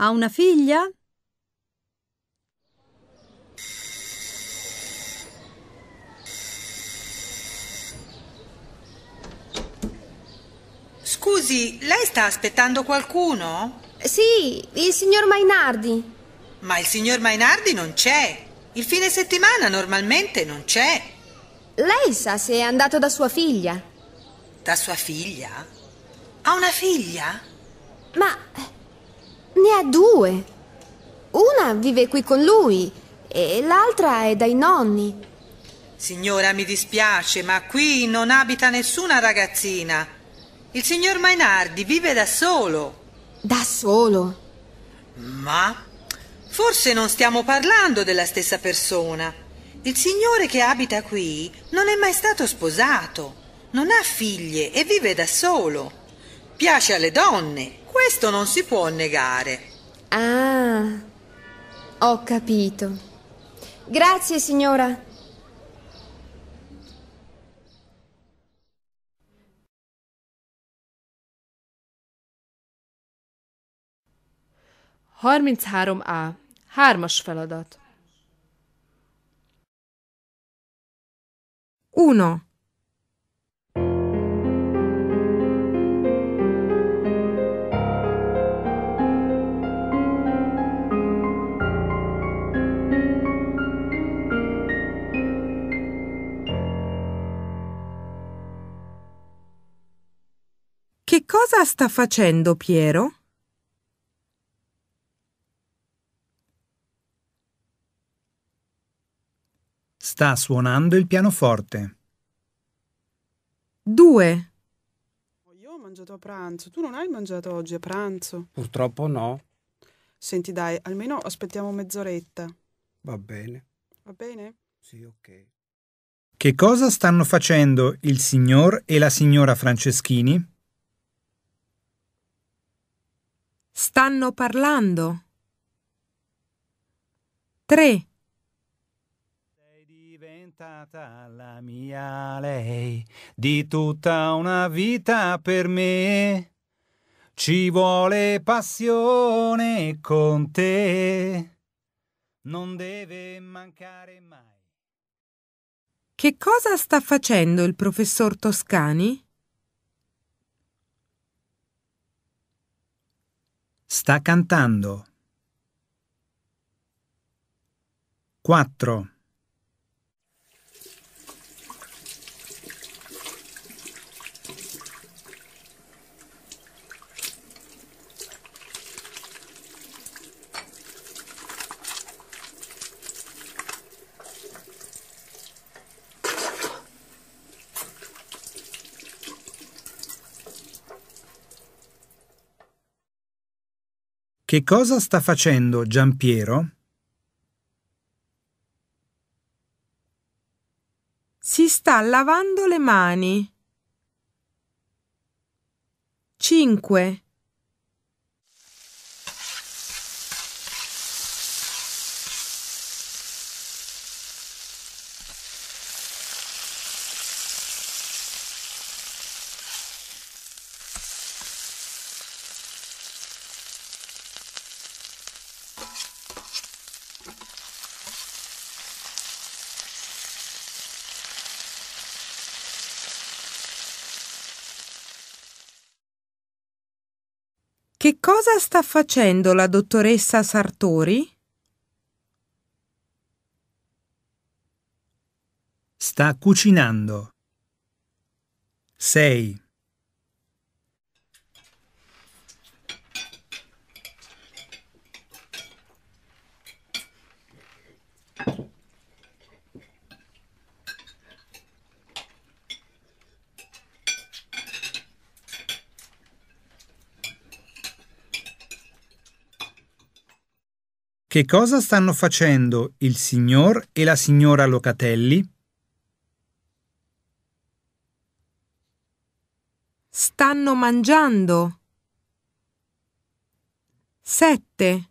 Ha una figlia? Scusi, lei sta aspettando qualcuno? Sì, il signor Mainardi. Ma il signor Mainardi non c'è. Il fine settimana normalmente non c'è. Lei sa se è andato da sua figlia? Da sua figlia? Ha una figlia? Ma ne ha due. Una vive qui con lui e l'altra è dai nonni. Signora, mi dispiace, ma qui non abita nessuna ragazzina. Il signor Mainardi vive da solo. Da solo? Ma forse non stiamo parlando della stessa persona. Il signore che abita qui non è mai stato sposato, non ha figlie e vive da solo piace alle donne, questo non si può negare. Ah, ho capito. Grazie signora. Harminchárom A. Hármas feladat. 1. Che cosa sta facendo Piero? Sta suonando il pianoforte. 2. Io ho mangiato a pranzo, tu non hai mangiato oggi a pranzo. Purtroppo no. Senti, dai, almeno aspettiamo mezz'oretta. Va bene. Va bene? Sì, ok. Che cosa stanno facendo il signor e la signora Franceschini? Stanno parlando. 3. Sei diventata la mia lei, di tutta una vita per me. Ci vuole passione con te. Non deve mancare mai. Che cosa sta facendo il professor Toscani? Sta cantando. 4. Che cosa sta facendo Giampiero? Si sta lavando le mani. 5. Che cosa sta facendo la dottoressa Sartori? Sta cucinando. 6. Che cosa stanno facendo il signor e la signora Locatelli? Stanno mangiando. Sette.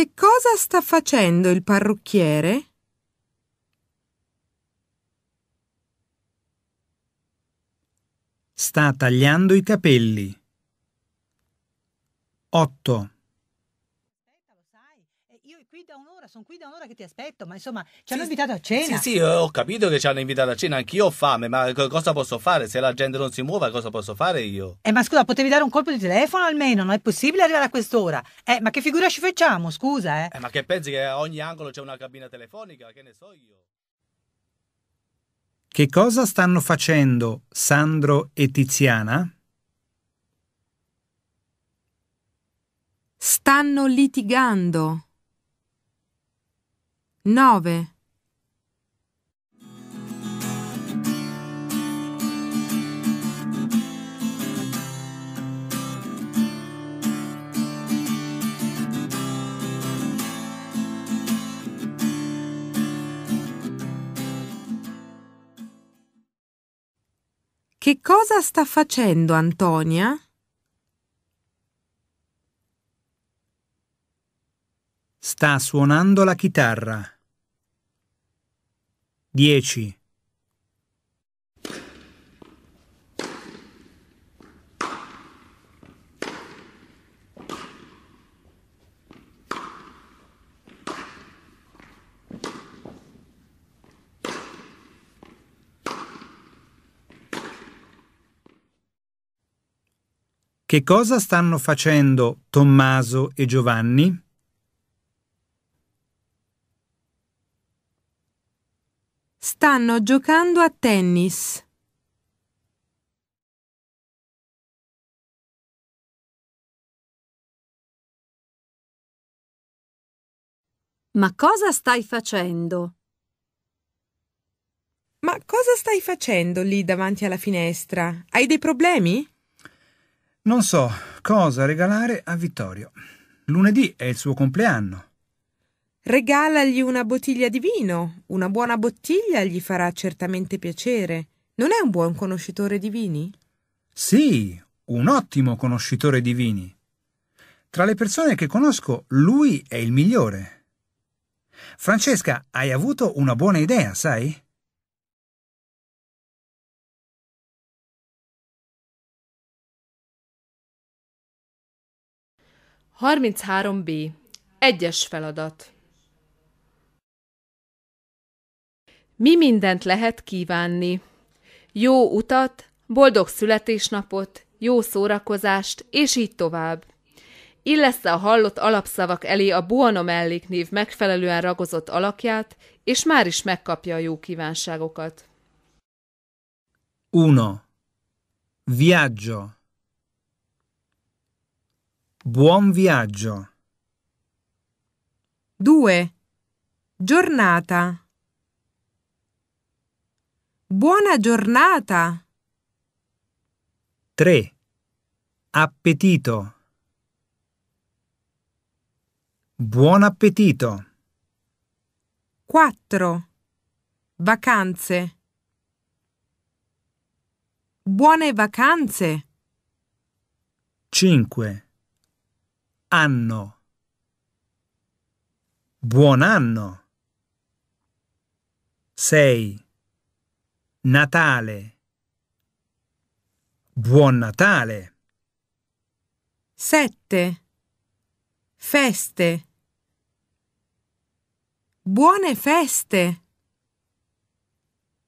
Che cosa sta facendo il parrucchiere? Sta tagliando i capelli. 8. sono qui da un'ora che ti aspetto, ma insomma, ci hanno invitato a cena. Sì, sì, ho capito che ci hanno invitato a cena, anch'io ho fame, ma cosa posso fare? Se la gente non si muove, cosa posso fare io? Eh, ma scusa, potevi dare un colpo di telefono almeno, non è possibile arrivare a quest'ora. Eh, ma che figura ci facciamo, scusa, eh? Eh, ma che pensi che a ogni angolo c'è una cabina telefonica? Che ne so io? Che cosa stanno facendo Sandro e Tiziana? Stanno litigando. 9 Che cosa sta facendo Antonia? Sta suonando la chitarra. 10 Che cosa stanno facendo Tommaso e Giovanni? Stanno giocando a tennis. Ma cosa stai facendo? Ma cosa stai facendo lì davanti alla finestra? Hai dei problemi? Non so cosa regalare a Vittorio. Lunedì è il suo compleanno. Regalagli una bottiglia di vino. Una buona bottiglia gli farà certamente piacere. Non è un buon conoscitore di vini? Sì, un ottimo conoscitore di vini. Tra le persone che conosco, lui è il migliore. Francesca, hai avuto una buona idea, sai? Harminc b Egyes feladat. Mi mindent lehet kívánni? Jó utat, boldog születésnapot, jó szórakozást, és így tovább. Illesse a hallott alapszavak elé a Buono melléknév megfelelően ragozott alakját, és már is megkapja a jó kívánságokat. Uno. Viaggio. Buon viaggio. Due, Giornata Buona giornata. 3. Appetito. Buon appetito. 4. Vacanze. Buone vacanze. 5. Anno. Buon anno. 6. Natale. Buon Natale. 7. Feste. Buone feste.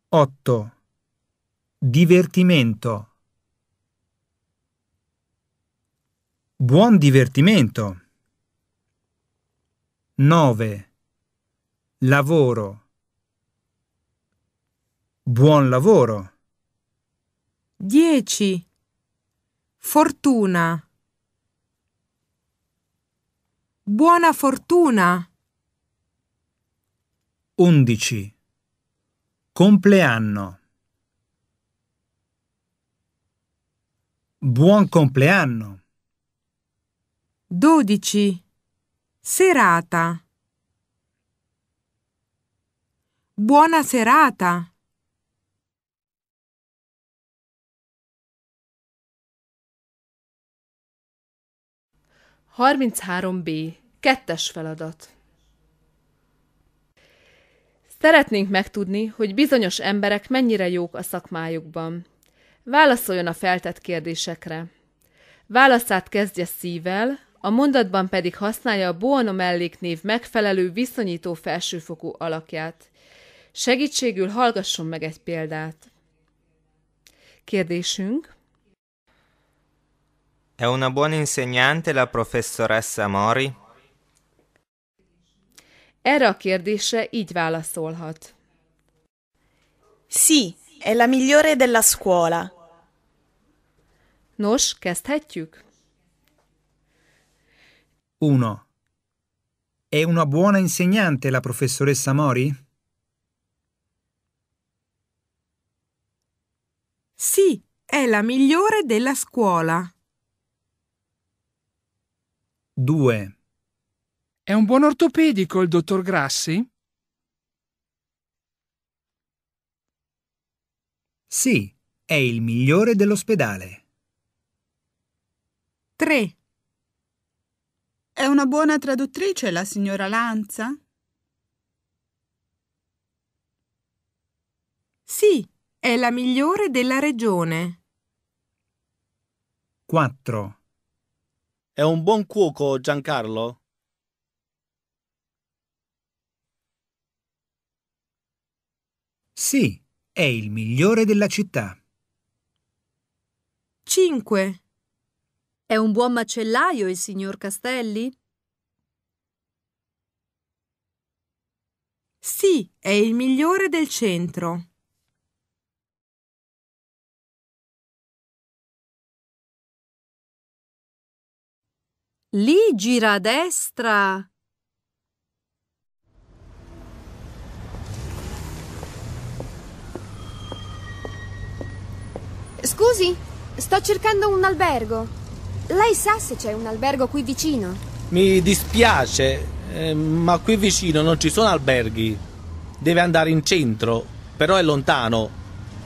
8. Divertimento. Buon divertimento. 9. Lavoro. Buon lavoro. 10. Fortuna. Buona fortuna. 11. Compleanno. Buon compleanno. 12. Serata. Buona serata. 33b. Kettes feladat. Szeretnénk megtudni, hogy bizonyos emberek mennyire jók a szakmájukban. Válaszoljon a feltett kérdésekre. Válaszát kezdje szívvel, a mondatban pedig használja a Buono melléknév megfelelő viszonyító felsőfokú alakját. Segítségül hallgasson meg egy példát. Kérdésünk – È una buona insegnante la professoressa Mori? Erre a kérdésre így válaszolhat. Sì, è la migliore della scuola. Nos, kezdhetjük? 1. È una buona insegnante la professoressa Mori? Sì, è la migliore della scuola. 2. È un buon ortopedico il dottor Grassi? Sì, è il migliore dell'ospedale. 3. È una buona traduttrice la signora Lanza? Sì, è la migliore della regione. 4. È un buon cuoco Giancarlo? Sì, è il migliore della città. 5. È un buon macellaio il signor Castelli? Sì, è il migliore del centro. Lì gira a destra. Scusi, sto cercando un albergo. Lei sa se c'è un albergo qui vicino? Mi dispiace, eh, ma qui vicino non ci sono alberghi. Deve andare in centro, però è lontano.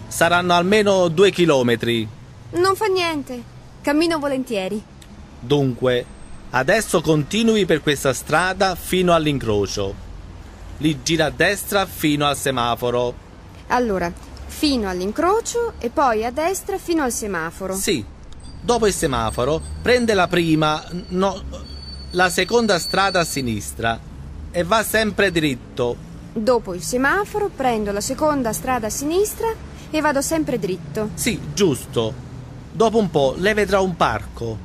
Saranno almeno due chilometri. Non fa niente, cammino volentieri. Dunque, Adesso continui per questa strada fino all'incrocio. Lì gira a destra fino al semaforo. Allora, fino all'incrocio e poi a destra fino al semaforo. Sì. Dopo il semaforo prende la prima, no, la seconda strada a sinistra e va sempre dritto. Dopo il semaforo prendo la seconda strada a sinistra e vado sempre dritto. Sì, giusto. Dopo un po' le vedrà un parco.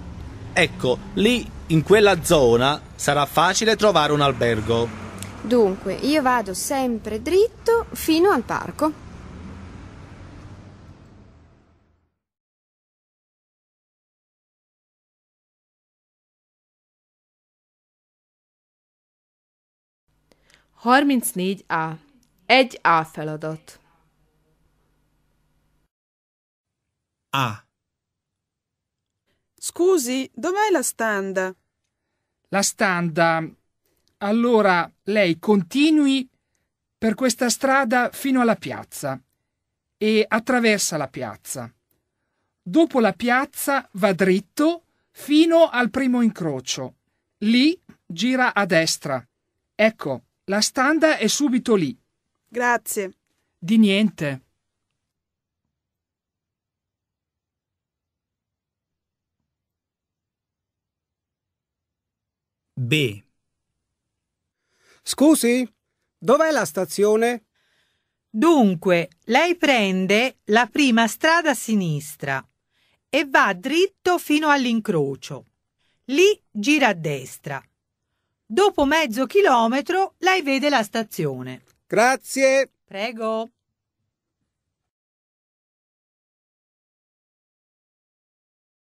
Ecco, lì in quella zona sarà facile trovare un albergo. Dunque, io vado sempre dritto fino al parco. Harmincnégy A. Egy A feladat. A. Scusi, dov'è la standa? La standa. Allora lei continui per questa strada fino alla piazza e attraversa la piazza. Dopo la piazza va dritto fino al primo incrocio. Lì gira a destra. Ecco, la standa è subito lì. Grazie. Di niente. B. Scusi, dov'è la stazione? Dunque, lei prende la prima strada a sinistra e va dritto fino all'incrocio. Lì gira a destra. Dopo mezzo chilometro lei vede la stazione. Grazie. Prego.